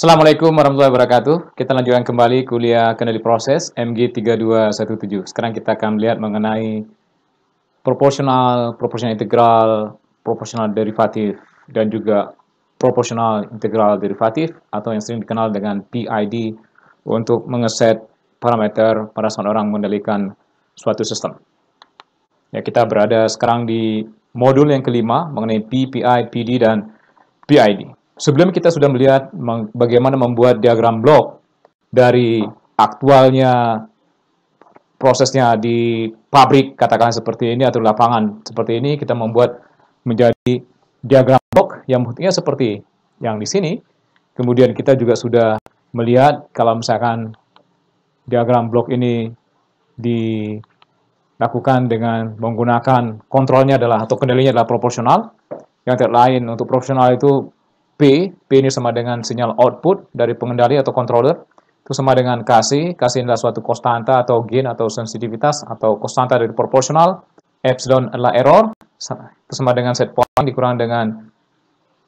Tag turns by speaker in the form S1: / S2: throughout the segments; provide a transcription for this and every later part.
S1: Assalamualaikum warahmatullahi wabarakatuh. Kita lanjutkan kembali kuliah kendali proses MG3217. Sekarang kita akan melihat mengenai proporsional, proporsional integral, proporsional derivatif, dan juga proporsional integral derivatif atau yang sering dikenal dengan PID untuk mengeset parameter pada saat orang mengendalikan suatu sistem. Ya, kita berada sekarang di modul yang kelima mengenai PPI, PD, dan PID. Sebelum kita sudah melihat bagaimana membuat diagram blok dari aktualnya prosesnya di pabrik katakan seperti ini atau lapangan seperti ini kita membuat menjadi diagram blok yang bentuknya seperti yang di sini. Kemudian kita juga sudah melihat kalau misalkan diagram blok ini dilakukan dengan menggunakan kontrolnya adalah atau kendalinya adalah proporsional. Yang lain untuk proporsional itu P, P ini sama dengan sinyal output dari pengendali atau controller, itu sama dengan KC, KC adalah suatu konstanta atau gain atau sensitivitas atau konstanta dari proporsional, epsilon adalah error, itu sama dengan set point dikurang dengan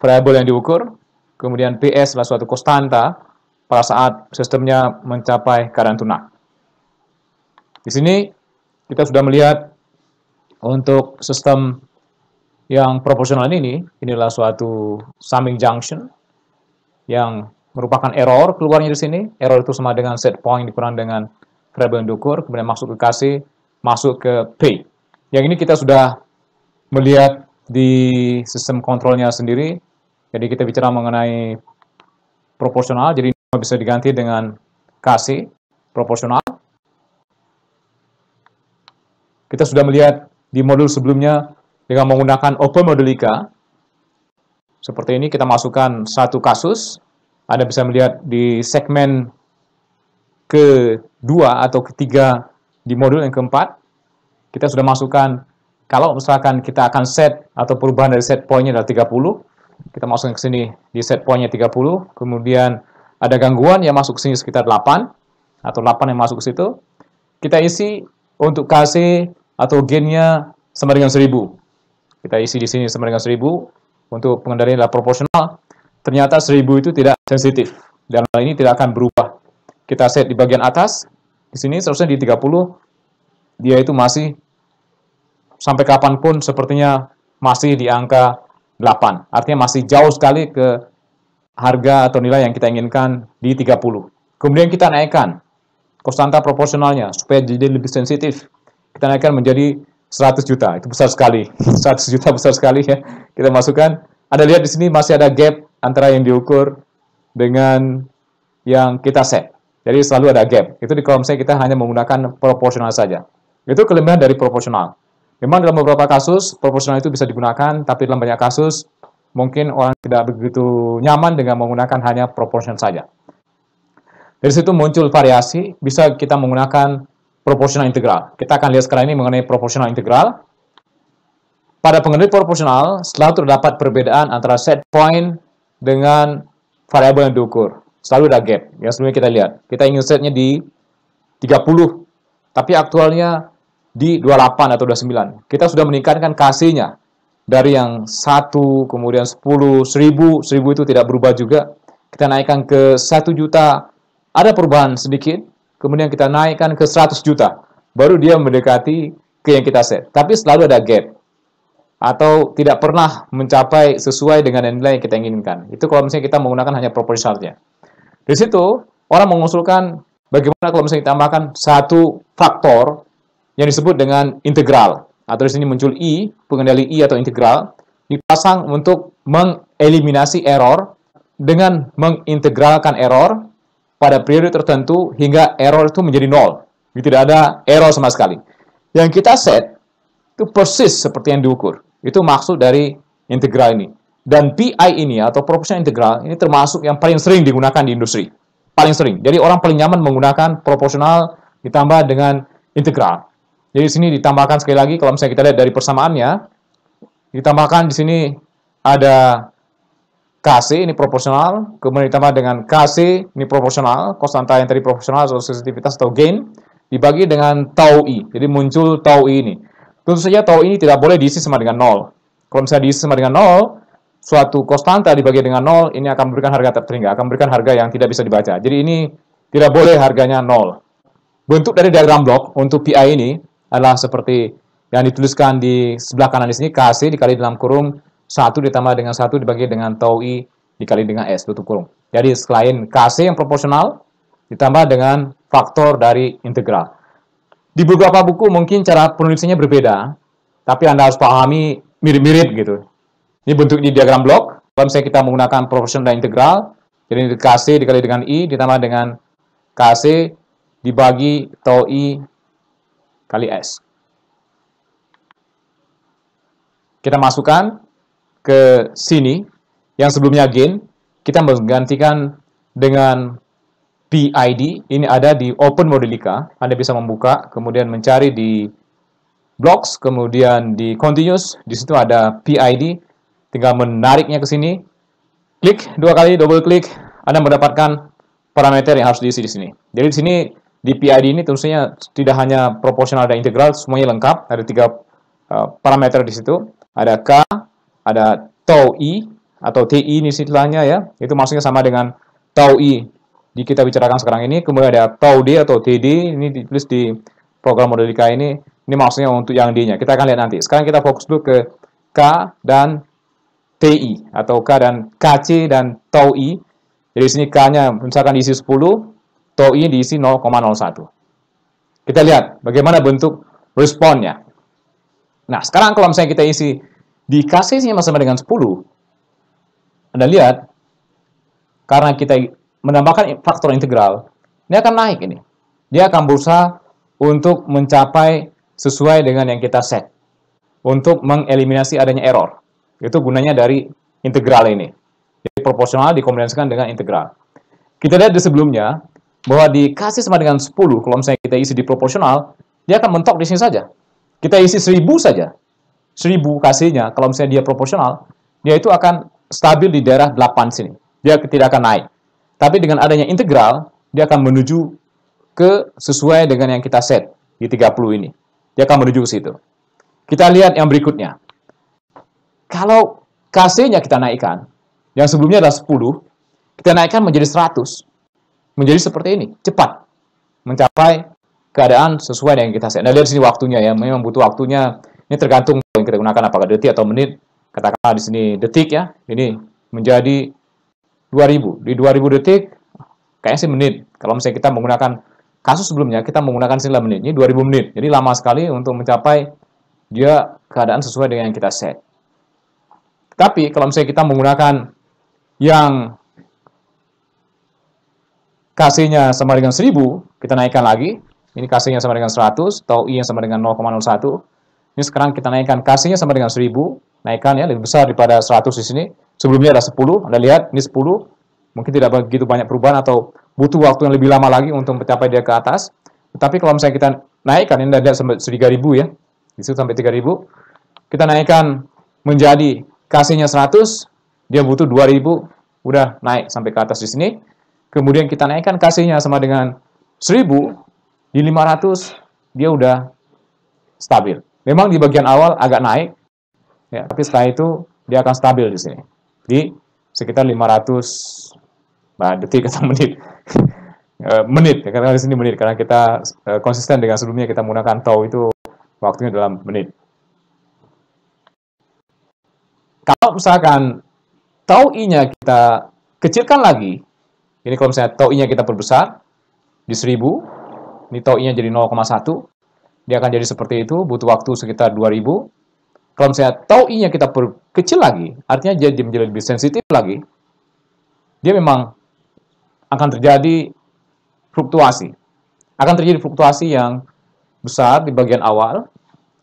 S1: variable yang diukur, kemudian PS adalah suatu konstanta pada saat sistemnya mencapai keadaan tunak. Di sini kita sudah melihat untuk sistem yang proporsional ini, inilah suatu summing junction yang merupakan error keluarnya di sini. Error itu sama dengan set point dikurang dengan yang diukur, kemudian masuk ke kasi masuk ke P. Yang ini kita sudah melihat di sistem kontrolnya sendiri. Jadi kita bicara mengenai proporsional, jadi ini bisa diganti dengan kasi proporsional. Kita sudah melihat di modul sebelumnya dengan menggunakan Open Modelica. Seperti ini kita masukkan satu kasus. Anda bisa melihat di segmen kedua atau ketiga di modul yang keempat. Kita sudah masukkan, kalau misalkan kita akan set atau perubahan dari set pointnya adalah 30, kita masukkan ke sini di set pointnya 30, kemudian ada gangguan yang masuk ke sini sekitar 8, atau 8 yang masuk ke situ. Kita isi untuk KC atau gainnya sama dengan 1000. Kita isi di sini sama dengan 1000. Untuk pengendalian adalah proporsional. Ternyata 1000 itu tidak sensitif. Dan hal ini tidak akan berubah. Kita set di bagian atas. Di sini seharusnya di 30. Dia itu masih sampai kapanpun sepertinya masih di angka 8. Artinya masih jauh sekali ke harga atau nilai yang kita inginkan di 30. Kemudian kita naikkan konstanta proporsionalnya supaya jadi lebih sensitif. Kita naikkan menjadi 100 juta. Itu besar sekali. 100 juta besar sekali ya. Kita masukkan. Anda lihat di sini masih ada gap antara yang diukur dengan yang kita set. Jadi selalu ada gap. Itu di kolom saya kita hanya menggunakan proporsional saja. Itu kelebihan dari proporsional. Memang dalam beberapa kasus proporsional itu bisa digunakan, tapi dalam banyak kasus mungkin orang tidak begitu nyaman dengan menggunakan hanya proporsional saja. Dari situ muncul variasi, bisa kita menggunakan proporsional integral. Kita akan lihat sekarang ini mengenai proporsional integral. Pada pengendali proporsional, selalu terdapat perbedaan antara set point dengan variabel yang diukur. Selalu ada gap. Yang sebelumnya kita lihat. Kita ingin setnya di 30, tapi aktualnya di 28 atau 29. Kita sudah meningkatkan kasihnya Dari yang 1, kemudian 10, 1000, 1000 itu tidak berubah juga. Kita naikkan ke 1 juta. Ada perubahan sedikit, kemudian kita naikkan ke 100 juta, baru dia mendekati ke yang kita set. Tapi selalu ada gap atau tidak pernah mencapai sesuai dengan nilai yang kita inginkan. Itu kalau misalnya kita menggunakan hanya property Di situ orang mengusulkan bagaimana kalau misalnya kita ditambahkan satu faktor yang disebut dengan integral atau di sini muncul i, pengendali i atau integral dipasang untuk mengeliminasi error dengan mengintegralkan error pada periode tertentu hingga error itu menjadi nol. Jadi tidak ada error sama sekali. Yang kita set itu persis seperti yang diukur. Itu maksud dari integral ini. Dan PI ini atau proporsional integral ini termasuk yang paling sering digunakan di industri. Paling sering. Jadi orang paling nyaman menggunakan proporsional ditambah dengan integral. Jadi di sini ditambahkan sekali lagi kalau misalnya kita lihat dari persamaannya ditambahkan di sini ada KC ini proporsional, kemudian ditambah dengan KC ini proporsional, konstanta yang tadi proporsional atau sensitivitas atau gain, dibagi dengan tau I. Jadi muncul tau I ini. Tentu saja tau I ini tidak boleh diisi sama dengan nol. Kalau misalnya diisi sama dengan nol, suatu konstanta dibagi dengan nol ini akan memberikan harga tertinggi, akan memberikan harga yang tidak bisa dibaca. Jadi ini tidak boleh harganya nol. Bentuk dari diagram blok untuk PI ini adalah seperti yang dituliskan di sebelah kanan di sini, KC dikali dalam kurung 1 ditambah dengan 1 dibagi dengan tau I dikali dengan S, tutup kurung. Jadi selain KC yang proporsional, ditambah dengan faktor dari integral. Di beberapa buku mungkin cara penulisannya berbeda, tapi Anda harus pahami mirip-mirip gitu. Ini bentuknya diagram blok. Kalau misalnya kita menggunakan proporsional dan integral, jadi KC dikali dengan I ditambah dengan KC dibagi tau I kali S. Kita masukkan ke sini, yang sebelumnya gain, kita menggantikan dengan PID. Ini ada di Open Modelica. Anda bisa membuka, kemudian mencari di blocks, kemudian di continuous. Di situ ada PID. Tinggal menariknya ke sini. Klik dua kali, double klik. Anda mendapatkan parameter yang harus diisi di sini. Jadi di sini di PID ini tentunya tidak hanya proporsional dan integral, semuanya lengkap. Ada tiga uh, parameter di situ. Ada K, ada tau i atau TI ini istilahnya ya. Itu maksudnya sama dengan tau i di kita bicarakan sekarang ini. Kemudian ada tau d atau TD ini ditulis di program model IK ini. Ini maksudnya untuk yang D-nya. Kita akan lihat nanti. Sekarang kita fokus dulu ke K dan TI atau K dan KC dan tau i Jadi sini K-nya misalkan diisi 10, i diisi 0,01. Kita lihat bagaimana bentuk responnya. Nah, sekarang kalau misalnya kita isi di kasihnya sama dengan 10. Anda lihat, karena kita menambahkan faktor integral, ini akan naik ini. Dia akan berusaha untuk mencapai sesuai dengan yang kita set. Untuk mengeliminasi adanya error. Itu gunanya dari integral ini. Jadi proporsional dikombinasikan dengan integral. Kita lihat di sebelumnya, bahwa di kasih sama dengan 10, kalau misalnya kita isi di proporsional, dia akan mentok di sini saja. Kita isi 1000 saja, 1000 kasihnya, kalau misalnya dia proporsional, dia itu akan stabil di daerah 8 sini. Dia tidak akan naik. Tapi dengan adanya integral, dia akan menuju ke sesuai dengan yang kita set di 30 ini. Dia akan menuju ke situ. Kita lihat yang berikutnya. Kalau KC-nya kita naikkan, yang sebelumnya adalah 10, kita naikkan menjadi 100. Menjadi seperti ini, cepat. Mencapai keadaan sesuai dengan yang kita set. Nah, lihat sini waktunya ya, memang butuh waktunya ini tergantung yang kita gunakan apakah detik atau menit. Katakanlah di sini detik ya. Ini menjadi 2000. Di 2000 detik kayaknya sih menit. Kalau misalnya kita menggunakan kasus sebelumnya kita menggunakan sila menit. Ini 2000 menit. Jadi lama sekali untuk mencapai dia keadaan sesuai dengan yang kita set. Tapi kalau misalnya kita menggunakan yang kasihnya sama dengan 1000, kita naikkan lagi. Ini kasihnya sama dengan 100, atau I yang sama dengan 0,01, ini sekarang kita naikkan kasihnya sama dengan 1000, naikkan ya lebih besar daripada 100 di sini. Sebelumnya ada 10, Anda lihat ini 10. Mungkin tidak begitu banyak perubahan atau butuh waktu yang lebih lama lagi untuk mencapai dia ke atas. Tetapi kalau misalnya kita naikkan ini ada sampai 3000 ya. Di situ sampai 3000. Kita naikkan menjadi kasihnya 100, dia butuh 2000, udah naik sampai ke atas di sini. Kemudian kita naikkan kasihnya sama dengan 1000, di 500 dia udah stabil. Memang di bagian awal agak naik, ya, tapi setelah itu dia akan stabil di sini. Di sekitar 500 bah, detik atau menit. Eh, menit, ya, karena di sini menit, karena kita eh, konsisten dengan sebelumnya kita menggunakan tau itu waktunya dalam menit. Kalau misalkan tau i-nya kita kecilkan lagi, ini kalau misalnya tau i-nya kita perbesar di 1000, ini tau i-nya jadi 0,1, dia akan jadi seperti itu, butuh waktu sekitar 2000. Kalau misalnya tau i-nya kita perkecil lagi, artinya jadi menjadi lebih sensitif lagi, dia memang akan terjadi fluktuasi. Akan terjadi fluktuasi yang besar di bagian awal,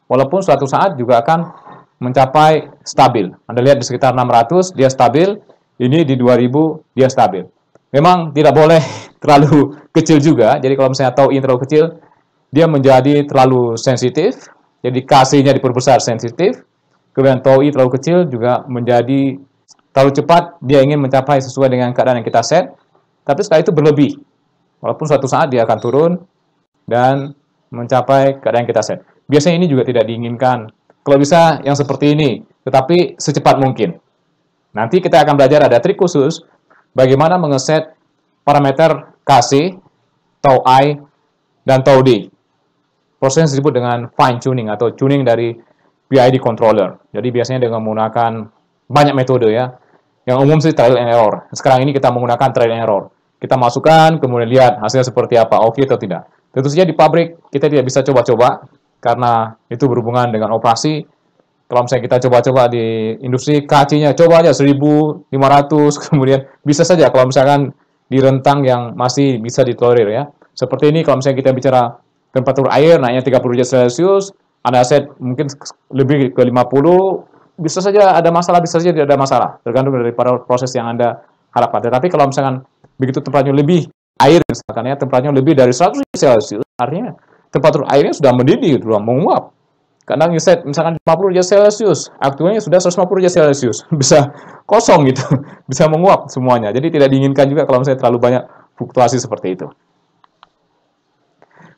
S1: walaupun suatu saat juga akan mencapai stabil. Anda lihat di sekitar 600, dia stabil, ini di 2000, dia stabil. Memang tidak boleh terlalu kecil juga, jadi kalau misalnya tau i terlalu kecil, dia menjadi terlalu sensitif, jadi kasihnya diperbesar sensitif, kemudian tau i terlalu kecil juga menjadi terlalu cepat, dia ingin mencapai sesuai dengan keadaan yang kita set, tapi setelah itu berlebih. Walaupun suatu saat dia akan turun dan mencapai keadaan yang kita set. Biasanya ini juga tidak diinginkan. Kalau bisa yang seperti ini, tetapi secepat mungkin. Nanti kita akan belajar ada trik khusus bagaimana mengeset parameter kasih, tau i, dan tau d. Proses disebut dengan fine tuning atau tuning dari PID controller. Jadi biasanya dengan menggunakan banyak metode ya. Yang umum sih trial and error. Sekarang ini kita menggunakan trial and error. Kita masukkan, kemudian lihat hasilnya seperti apa, oke okay atau tidak. Tentu saja di pabrik kita tidak bisa coba-coba karena itu berhubungan dengan operasi. Kalau misalnya kita coba-coba di industri, kacinya coba aja 1.500, kemudian bisa saja kalau misalkan di rentang yang masih bisa ditolerir ya. Seperti ini kalau misalnya kita bicara temperatur air naiknya 30 derajat Celcius, ada aset mungkin lebih ke 50, bisa saja ada masalah, bisa saja tidak ada masalah, tergantung dari proses yang Anda harapkan. Tetapi kalau misalkan begitu temperaturnya lebih air misalkan ya, temperaturnya lebih dari 100 Celcius, artinya temperatur airnya sudah mendidih, sudah menguap. Karena set misalkan 50 derajat Celcius, aktualnya sudah 150 derajat Celcius, bisa kosong gitu, bisa menguap semuanya. Jadi tidak diinginkan juga kalau misalnya terlalu banyak fluktuasi seperti itu.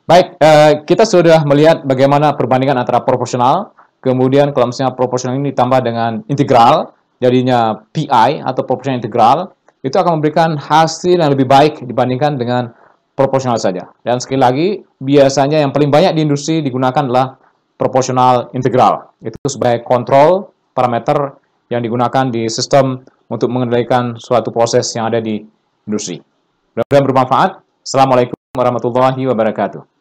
S1: Baik, uh, kita sudah melihat bagaimana perbandingan antara proporsional, kemudian kalau misalnya proporsional ini ditambah dengan integral, jadinya PI atau proporsional integral, itu akan memberikan hasil yang lebih baik dibandingkan dengan proporsional saja. Dan sekali lagi, biasanya yang paling banyak di industri digunakan adalah proporsional integral. Itu sebagai kontrol parameter yang digunakan di sistem untuk mengendalikan suatu proses yang ada di industri. Mudah-mudahan bermanfaat. Assalamualaikum warahmatullahi wabarakatuh.